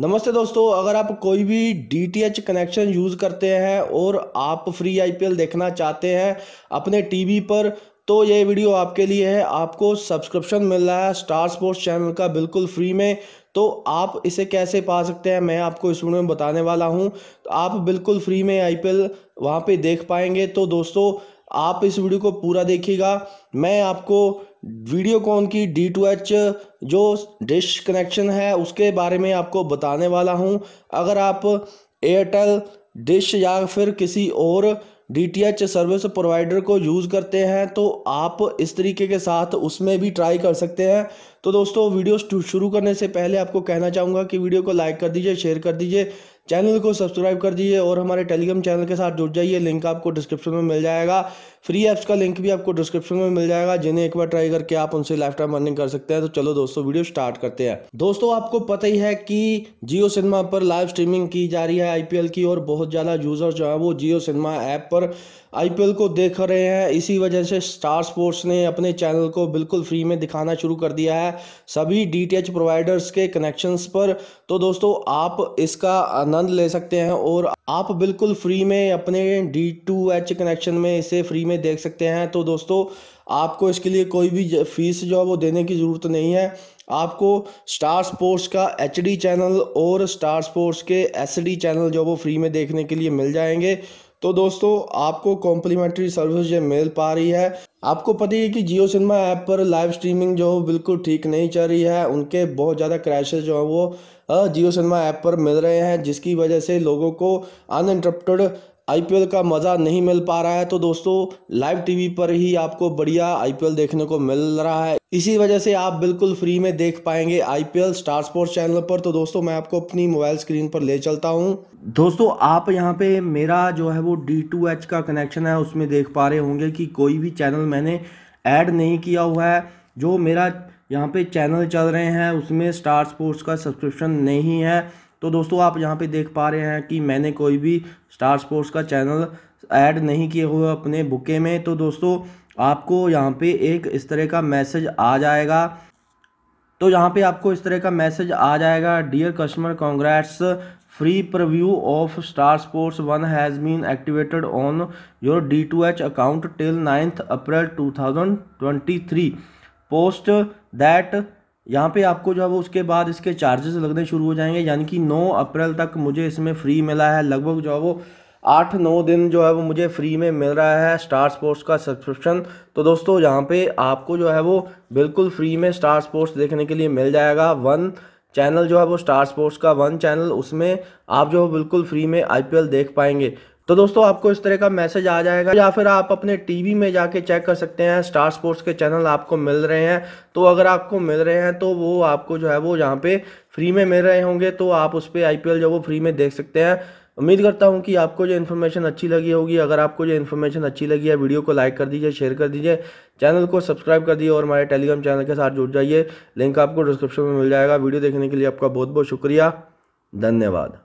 नमस्ते दोस्तों अगर आप कोई भी डीटीएच कनेक्शन यूज़ करते हैं और आप फ्री आईपीएल देखना चाहते हैं अपने टीवी पर तो ये वीडियो आपके लिए है आपको सब्सक्रिप्शन मिल रहा है स्टार स्पोर्ट्स चैनल का बिल्कुल फ्री में तो आप इसे कैसे पा सकते हैं मैं आपको इस वीडियो में बताने वाला हूँ तो आप बिल्कुल फ्री में आईपीएल वहाँ पर देख पाएंगे तो दोस्तों आप इस वीडियो को पूरा देखिएगा मैं आपको वीडियोकॉन की डी टू एच जो डिश कनेक्शन है उसके बारे में आपको बताने वाला हूं अगर आप एयरटेल डिश या फिर किसी और D T H service provider को यूज़ करते हैं तो आप इस तरीके के साथ उसमें भी ट्राई कर सकते हैं तो दोस्तों वीडियो शुरू करने से पहले आपको कहना चाहूँगा कि वीडियो को लाइक कर दीजिए शेयर कर दीजिए चैनल को सब्सक्राइब कर दीजिए और हमारे टेलीग्राम चैनल के साथ जुड़ जाइए लिंक आपको डिस्क्रिप्शन में मिल जाएगा फ्री ऐप्स का लिंक भी आपको डिस्क्रिप्शन में मिल जाएगा जिन्हें एक बार ट्राई करके आप उनसे लाइफ टाइम अर्निंग कर सकते हैं तो चलो दोस्तों वीडियो स्टार्ट करते हैं दोस्तों आपको पता ही है कि जियो सिनेमा पर लाइव स्ट्रीमिंग की जा रही है आई की और बहुत ज़्यादा यूज़र जो है वो जियो सिनेमा ऐप पर आई को देख रहे हैं इसी वजह से स्टार स्पोर्ट्स ने अपने चैनल को बिल्कुल फ्री में दिखाना शुरू कर दिया है सभी डी प्रोवाइडर्स के कनेक्शंस पर तो दोस्तों आप इसका आनंद ले सकते हैं और आप बिल्कुल फ्री में अपने डी टू एच कनेक्शन में इसे फ्री में देख सकते हैं तो दोस्तों आपको इसके लिए कोई भी फीस जो है वो देने की ज़रूरत नहीं है आपको स्टार स्पोर्ट्स का एच चैनल और स्टार स्पोर्ट्स के एस चैनल जो वो फ्री में देखने के लिए मिल जाएंगे तो दोस्तों आपको कॉम्प्लीमेंट्री सर्विस जो मिल पा रही है आपको पता ही है कि जियो सिनेमा ऐप पर लाइव स्ट्रीमिंग जो बिल्कुल ठीक नहीं चल रही है उनके बहुत ज़्यादा क्रैशेज जो हैं वो जियो सिनेमा ऐप पर मिल रहे हैं जिसकी वजह से लोगों को अनइंटरप्टेड आईपीएल का मज़ा नहीं मिल पा रहा है तो दोस्तों लाइव टीवी पर ही आपको बढ़िया आईपीएल देखने को मिल रहा है इसी वजह से आप बिल्कुल फ्री में देख पाएंगे आईपीएल स्टार स्पोर्ट्स चैनल पर तो दोस्तों मैं आपको अपनी मोबाइल स्क्रीन पर ले चलता हूँ दोस्तों आप यहाँ पे मेरा जो है वो डी टू एच का कनेक्शन है उसमें देख पा रहे होंगे कि कोई भी चैनल मैंने ऐड नहीं किया हुआ है जो मेरा यहाँ पे चैनल चल रहे हैं उसमें स्टार स्पोर्ट्स का सब्सक्रिप्शन नहीं है तो दोस्तों आप यहाँ पे देख पा रहे हैं कि मैंने कोई भी स्टार स्पोर्ट्स का चैनल ऐड नहीं किए हुए अपने बुके में तो दोस्तों आपको यहाँ पे एक इस तरह का मैसेज आ जाएगा तो यहाँ पे आपको इस तरह का मैसेज आ जाएगा dear customer congrats free preview of Star Sports one has been activated on your D to H account till ninth April two thousand twenty three post that यहाँ पे आपको जो है वो उसके बाद इसके चार्जेस लगने शुरू हो जाएंगे यानी कि 9 अप्रैल तक मुझे इसमें फ्री मिला है लगभग जो है वो आठ नौ दिन जो है वो मुझे फ्री में मिल रहा है स्टार स्पोर्ट्स का सब्सक्रिप्शन तो दोस्तों यहाँ पे आपको जो है वो बिल्कुल फ्री में स्टार स्पोर्ट्स देखने के लिए मिल जाएगा वन चैनल जो है वो स्टार स्पोर्ट्स का वन चैनल उसमें आप जो है बिल्कुल फ्री में आईपीएल देख पाएंगे तो दोस्तों आपको इस तरह का मैसेज आ जाएगा या फिर आप अपने टीवी में जाके चेक कर सकते हैं स्टार स्पोर्ट्स के चैनल आपको मिल रहे हैं तो अगर आपको मिल रहे हैं तो वो आपको जो है वो यहाँ पे फ्री में मिल रहे होंगे तो आप उस पर आई जो वो फ्री में देख सकते हैं उम्मीद करता हूं कि आपको ये इन्फॉर्मेशन अच्छी लगी होगी अगर आपको ये इन्फॉर्मेशन अच्छी लगी है वीडियो को लाइक कर दीजिए शेयर कर दीजिए चैनल को सब्सक्राइब कर दीजिए और हमारे टेलीग्राम चैनल के साथ जुड़ जाइए लिंक आपको डिस्क्रिप्शन में मिल जाएगा वीडियो देखने के लिए आपका बहुत बहुत शुक्रिया धन्यवाद